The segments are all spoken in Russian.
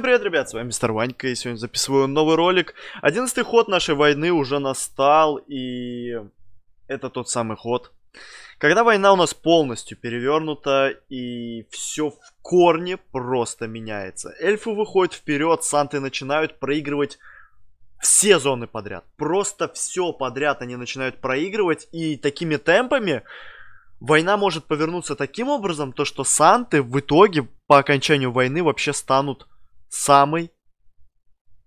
Всем привет, ребят, с вами Мистер Ванька, и сегодня записываю новый ролик. Одиннадцатый ход нашей войны уже настал, и это тот самый ход. Когда война у нас полностью перевернута, и все в корне просто меняется. Эльфы выходят вперед, санты начинают проигрывать все зоны подряд. Просто все подряд они начинают проигрывать, и такими темпами война может повернуться таким образом, то что санты в итоге по окончанию войны вообще станут самой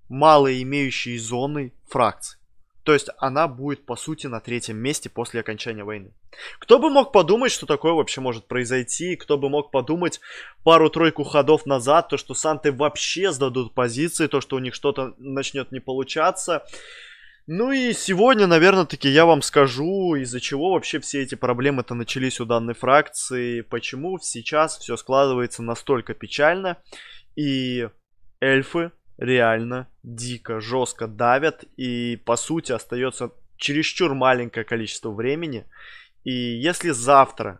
малой имеющей зоны фракции. То есть она будет, по сути, на третьем месте после окончания войны. Кто бы мог подумать, что такое вообще может произойти? Кто бы мог подумать пару-тройку ходов назад, то, что Санты вообще сдадут позиции, то, что у них что-то начнет не получаться. Ну и сегодня, наверное, таки я вам скажу, из-за чего вообще все эти проблемы-то начались у данной фракции, почему сейчас все складывается настолько печально и эльфы реально дико, жестко давят, и по сути остается чересчур маленькое количество времени. И если завтра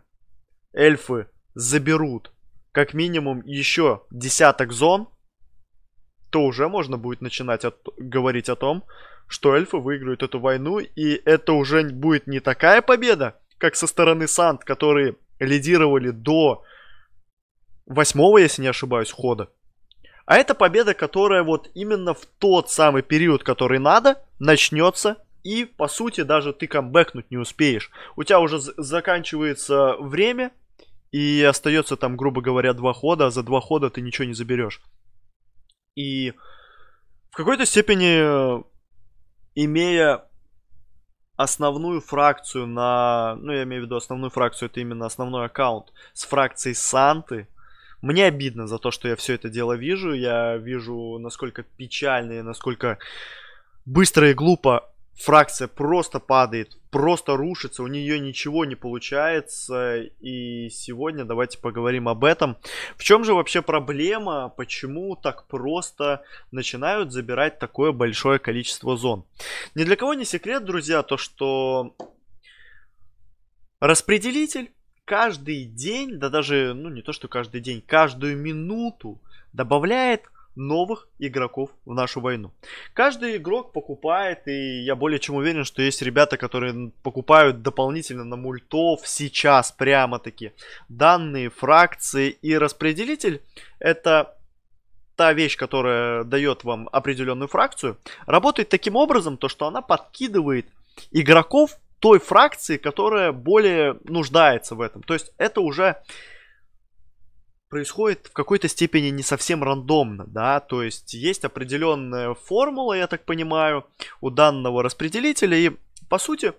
эльфы заберут как минимум еще десяток зон, то уже можно будет начинать от... говорить о том, что эльфы выиграют эту войну, и это уже будет не такая победа, как со стороны Санд, которые лидировали до восьмого, если не ошибаюсь, хода. А это победа, которая вот именно в тот самый период, который надо, начнется. И, по сути, даже ты камбэкнуть не успеешь. У тебя уже заканчивается время, и остается там, грубо говоря, два хода, а за два хода ты ничего не заберешь. И в какой-то степени, э, имея основную фракцию на... Ну, я имею в виду основную фракцию, это именно основной аккаунт с фракцией Санты, мне обидно за то, что я все это дело вижу. Я вижу, насколько печально и насколько быстро и глупо фракция просто падает, просто рушится, у нее ничего не получается. И сегодня давайте поговорим об этом. В чем же вообще проблема, почему так просто начинают забирать такое большое количество зон? Ни для кого не секрет, друзья, то что распределитель каждый день, да даже, ну не то что каждый день, каждую минуту добавляет новых игроков в нашу войну. Каждый игрок покупает, и я более чем уверен, что есть ребята, которые покупают дополнительно на мультов сейчас прямо-таки данные фракции и распределитель. Это та вещь, которая дает вам определенную фракцию, работает таким образом, то что она подкидывает игроков той фракции, которая более нуждается в этом. То есть это уже происходит в какой-то степени не совсем рандомно, да, то есть есть определенная формула, я так понимаю, у данного распределителя, и по сути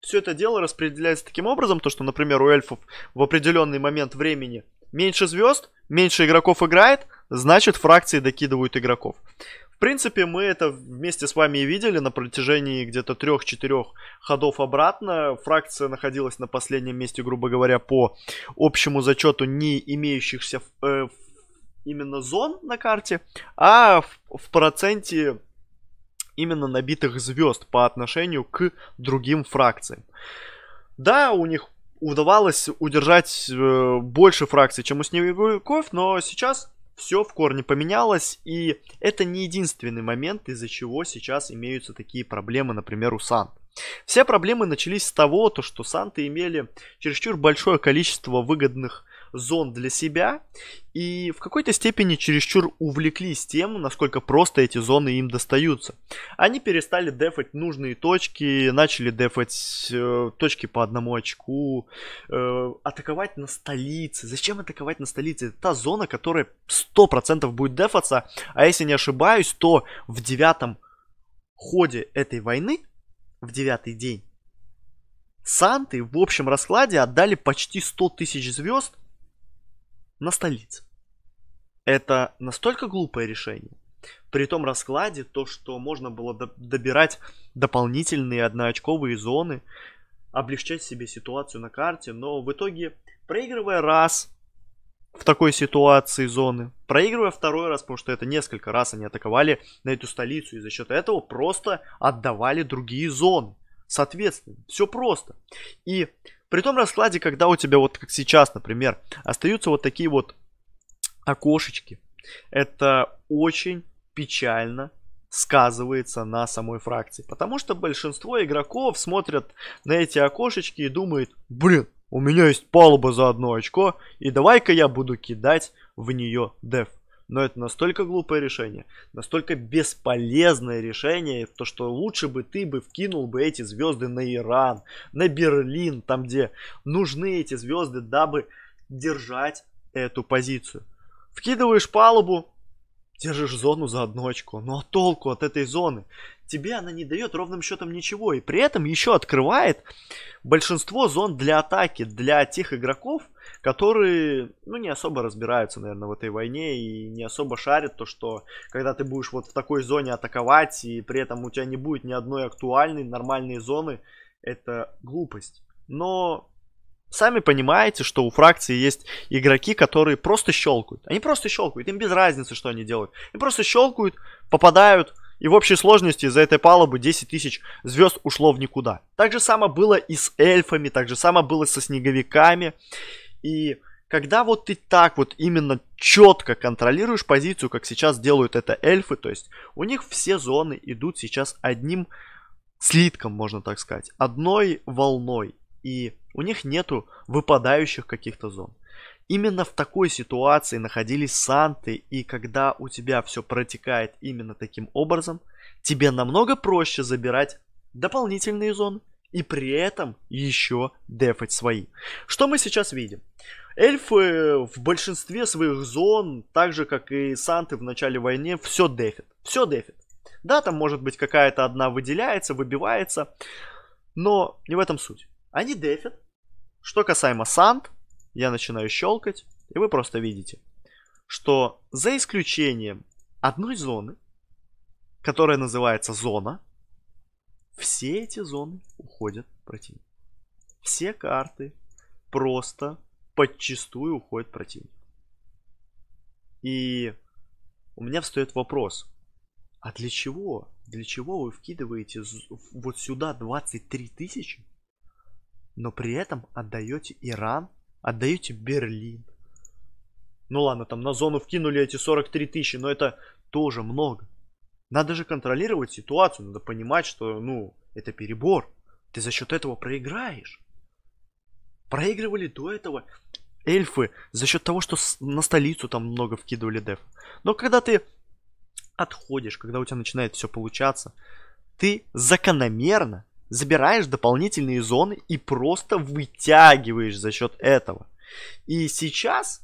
все это дело распределяется таким образом, то что, например, у эльфов в определенный момент времени меньше звезд, меньше игроков играет, значит фракции докидывают игроков. В принципе, мы это вместе с вами и видели на протяжении где-то трех-четырех ходов обратно. Фракция находилась на последнем месте, грубо говоря, по общему зачету не имеющихся э, именно зон на карте, а в, в проценте именно набитых звезд по отношению к другим фракциям. Да, у них удавалось удержать э, больше фракций, чем у снеговиков, но сейчас все в корне поменялось, и это не единственный момент, из-за чего сейчас имеются такие проблемы, например, у Сан. Все проблемы начались с того, то, что Санты имели чересчур большое количество выгодных зон для себя и в какой-то степени чересчур увлеклись тем, насколько просто эти зоны им достаются. Они перестали дефать нужные точки, начали дефать э, точки по одному очку, э, атаковать на столице. Зачем атаковать на столице? Это та зона, которая 100% будет дефаться, а если не ошибаюсь, то в девятом ходе этой войны, в девятый день, Санты в общем раскладе отдали почти 100 тысяч звезд на столице. Это настолько глупое решение. При том раскладе, то, что можно было добирать дополнительные одноочковые зоны, облегчать себе ситуацию на карте, но в итоге, проигрывая раз в такой ситуации зоны, проигрывая второй раз, потому что это несколько раз они атаковали на эту столицу, и за счет этого просто отдавали другие зоны. Соответственно, все просто. И при том раскладе, когда у тебя вот как сейчас, например, остаются вот такие вот окошечки, это очень печально сказывается на самой фракции. Потому что большинство игроков смотрят на эти окошечки и думают, блин, у меня есть палуба за одно очко, и давай-ка я буду кидать в нее деф. Но это настолько глупое решение, настолько бесполезное решение, то что лучше бы ты бы вкинул бы эти звезды на Иран, на Берлин, там где нужны эти звезды, дабы держать эту позицию. Вкидываешь палубу, Держишь зону за одно очко. Ну а толку от этой зоны? Тебе она не дает ровным счетом ничего. И при этом еще открывает большинство зон для атаки, для тех игроков, которые, ну, не особо разбираются, наверное, в этой войне и не особо шарят то, что когда ты будешь вот в такой зоне атаковать, и при этом у тебя не будет ни одной актуальной нормальной зоны, это глупость. Но Сами понимаете, что у фракции есть игроки, которые просто щелкают. Они просто щелкают, им без разницы, что они делают. Они просто щелкают, попадают, и в общей сложности за этой палубы 10 тысяч звезд ушло в никуда. Так же само было и с эльфами, так же само было со снеговиками. И когда вот ты так вот именно четко контролируешь позицию, как сейчас делают это эльфы, то есть у них все зоны идут сейчас одним слитком, можно так сказать, одной волной и у них нету выпадающих каких-то зон. Именно в такой ситуации находились санты, и когда у тебя все протекает именно таким образом, тебе намного проще забирать дополнительные зоны и при этом еще дефать свои. Что мы сейчас видим? Эльфы э, в большинстве своих зон, так же как и санты в начале войны, все дефит. Все дефит. Да, там может быть какая-то одна выделяется, выбивается, но не в этом суть. Они дефят. Что касаемо Санд, я начинаю щелкать, и вы просто видите, что за исключением одной зоны, которая называется зона, все эти зоны уходят противник. Все карты просто подчастую уходят противник. И у меня встает вопрос, а для чего? Для чего вы вкидываете вот сюда 23 тысячи? но при этом отдаете Иран, отдаете Берлин. Ну ладно, там на зону вкинули эти 43 тысячи, но это тоже много. Надо же контролировать ситуацию, надо понимать, что, ну, это перебор. Ты за счет этого проиграешь. Проигрывали до этого эльфы за счет того, что на столицу там много вкидывали деф. Но когда ты отходишь, когда у тебя начинает все получаться, ты закономерно забираешь дополнительные зоны и просто вытягиваешь за счет этого. И сейчас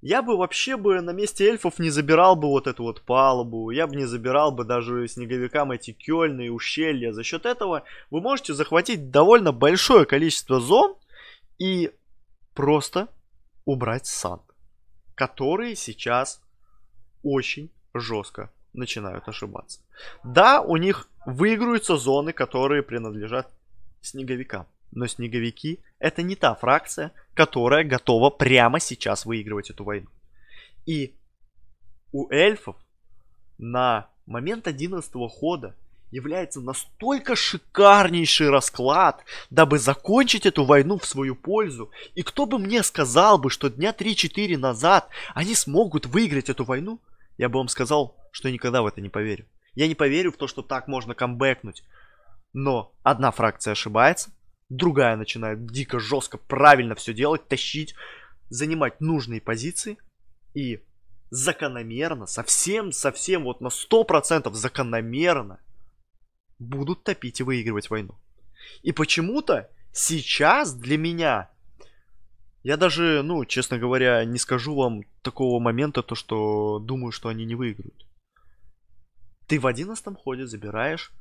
я бы вообще бы на месте эльфов не забирал бы вот эту вот палубу, я бы не забирал бы даже снеговикам эти кельные ущелья. За счет этого вы можете захватить довольно большое количество зон и просто убрать санд, который сейчас очень жестко начинают ошибаться. Да, у них выиграются зоны, которые принадлежат снеговикам. Но снеговики это не та фракция, которая готова прямо сейчас выигрывать эту войну. И у эльфов на момент 11 хода является настолько шикарнейший расклад, дабы закончить эту войну в свою пользу. И кто бы мне сказал бы, что дня 3-4 назад они смогут выиграть эту войну, я бы вам сказал, что я никогда в это не поверю. Я не поверю в то, что так можно камбэкнуть. Но одна фракция ошибается, другая начинает дико, жестко, правильно все делать, тащить, занимать нужные позиции. И закономерно, совсем, совсем вот на 100% закономерно будут топить и выигрывать войну. И почему-то сейчас для меня, я даже, ну, честно говоря, не скажу вам такого момента, то что думаю, что они не выиграют. Ты в одиннадцатом ходе забираешь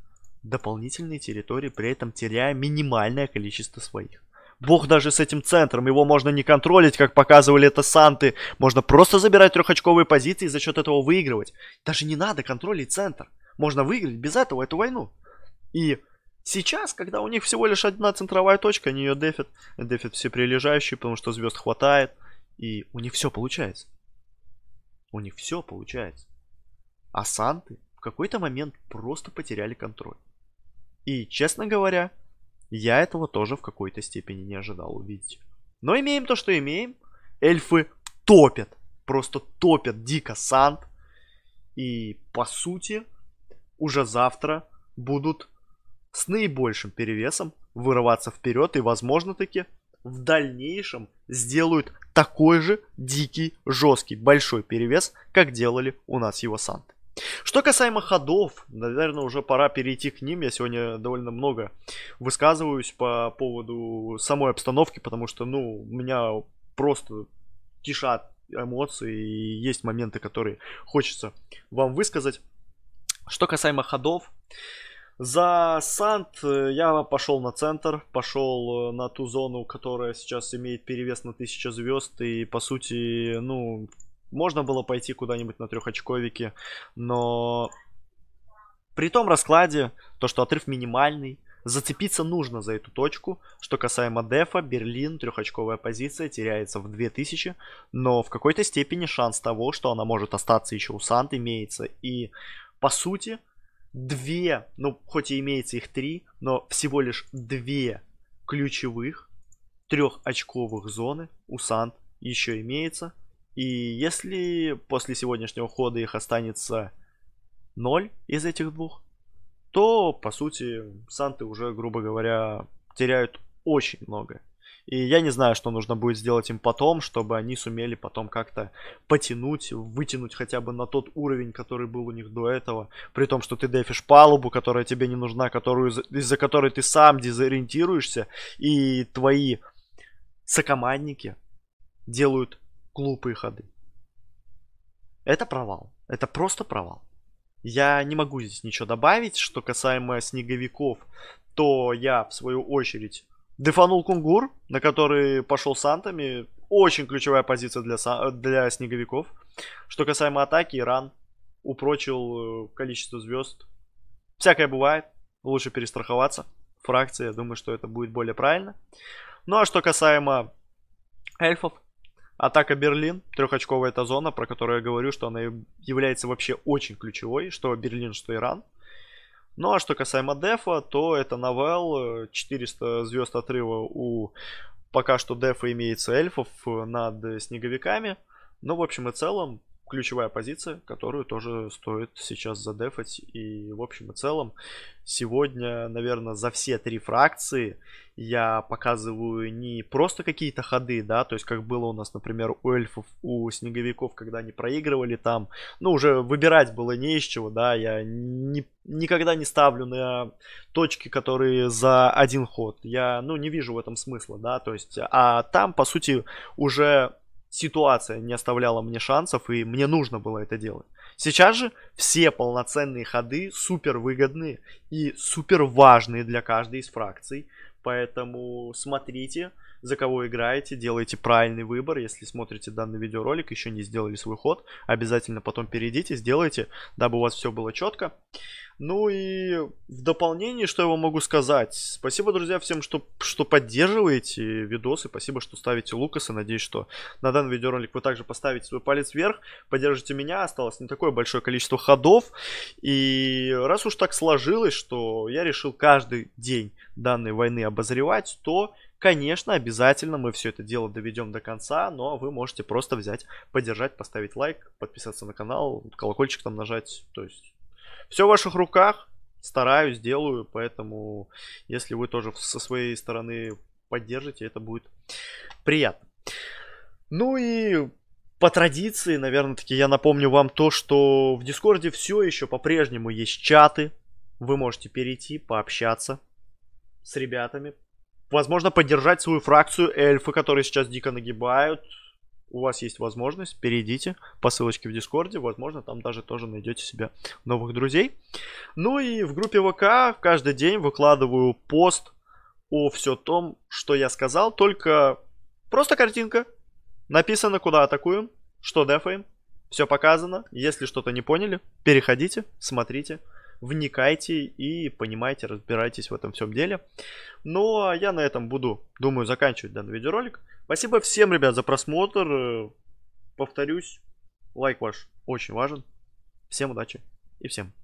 дополнительные территории, при этом теряя минимальное количество своих. Бог даже с этим центром, его можно не контролить, как показывали это Санты. Можно просто забирать трехочковые позиции и за счет этого выигрывать. Даже не надо контролить центр. Можно выиграть без этого эту войну. И сейчас, когда у них всего лишь одна центровая точка, они ее дефят. Дефят все прилежащие, потому что звезд хватает. И у них все получается. У них все получается. А Санты в какой-то момент просто потеряли контроль. И, честно говоря, я этого тоже в какой-то степени не ожидал увидеть. Но имеем то, что имеем. Эльфы топят, просто топят дико санд, И, по сути, уже завтра будут с наибольшим перевесом вырываться вперед и, возможно, таки в дальнейшем сделают такой же дикий, жесткий, большой перевес, как делали у нас его Санты. Что касаемо ходов, наверное, уже пора перейти к ним. Я сегодня довольно много высказываюсь по поводу самой обстановки, потому что, ну, у меня просто кишат эмоции, и есть моменты, которые хочется вам высказать. Что касаемо ходов, за Сант э, я пошел на центр, пошел э, на ту зону, которая сейчас имеет перевес на 1000 звезд, и по сути, ну, можно было пойти куда-нибудь на трехочковики, но при том раскладе, то, что отрыв минимальный, зацепиться нужно за эту точку. Что касаемо дефа, Берлин, трехочковая позиция, теряется в 2000, но в какой-то степени шанс того, что она может остаться еще у Сант, имеется. И, по сути, две, ну, хоть и имеется их три, но всего лишь две ключевых трехочковых зоны у Сант еще имеется. И если после сегодняшнего хода их останется 0 из этих двух, то, по сути, Санты уже, грубо говоря, теряют очень много. И я не знаю, что нужно будет сделать им потом, чтобы они сумели потом как-то потянуть, вытянуть хотя бы на тот уровень, который был у них до этого. При том, что ты дефишь палубу, которая тебе не нужна, которую, из-за которой ты сам дезориентируешься, и твои сокомандники делают глупые ходы. Это провал. Это просто провал. Я не могу здесь ничего добавить. Что касаемо снеговиков, то я, в свою очередь, дефанул Кунгур, на который пошел Сантами. Очень ключевая позиция для, для снеговиков. Что касаемо атаки, Иран упрочил э, количество звезд. Всякое бывает. Лучше перестраховаться. Фракция, я думаю, что это будет более правильно. Ну а что касаемо эльфов, Атака Берлин, трехочковая эта зона, про которую я говорю, что она является вообще очень ключевой, что Берлин, что Иран. Ну а что касаемо дефа, то это новелл, 400 э, звезд отрыва у пока что дефа имеется эльфов э, над э, снеговиками. но ну, в общем и целом, ключевая позиция, которую тоже стоит сейчас задефать. И в общем и целом, сегодня, наверное, за все три фракции я показываю не просто какие-то ходы, да, то есть как было у нас, например, у эльфов, у снеговиков, когда они проигрывали там, ну, уже выбирать было не из чего, да, я не, никогда не ставлю на точки, которые за один ход, я, ну, не вижу в этом смысла, да, то есть, а там, по сути, уже ситуация не оставляла мне шансов, и мне нужно было это делать. Сейчас же все полноценные ходы супер выгодные и супер важные для каждой из фракций, поэтому смотрите, за кого играете, делаете правильный выбор. Если смотрите данный видеоролик, еще не сделали свой ход, обязательно потом перейдите, сделайте, дабы у вас все было четко. Ну и в дополнение, что я вам могу сказать. Спасибо, друзья, всем, что, что поддерживаете видосы. Спасибо, что ставите Лукаса. Надеюсь, что на данный видеоролик вы также поставите свой палец вверх. Поддержите меня. Осталось не такое большое количество ходов. И раз уж так сложилось, что я решил каждый день данной войны обозревать, то Конечно, обязательно мы все это дело доведем до конца, но вы можете просто взять, поддержать, поставить лайк, подписаться на канал, колокольчик там нажать. То есть все в ваших руках. Стараюсь, делаю, поэтому если вы тоже со своей стороны поддержите, это будет приятно. Ну и по традиции, наверное, таки я напомню вам то, что в Дискорде все еще по-прежнему есть чаты. Вы можете перейти, пообщаться с ребятами, Возможно, поддержать свою фракцию эльфы, которые сейчас дико нагибают. У вас есть возможность, перейдите по ссылочке в Дискорде. Возможно, там даже тоже найдете себе новых друзей. Ну и в группе ВК каждый день выкладываю пост о все том, что я сказал. Только просто картинка. Написано, куда атакуем, что дефаем. Все показано. Если что-то не поняли, переходите, смотрите вникайте и понимайте, разбирайтесь в этом всем деле. Ну, а я на этом буду, думаю, заканчивать данный видеоролик. Спасибо всем, ребят, за просмотр. Э, повторюсь, лайк ваш очень важен. Всем удачи и всем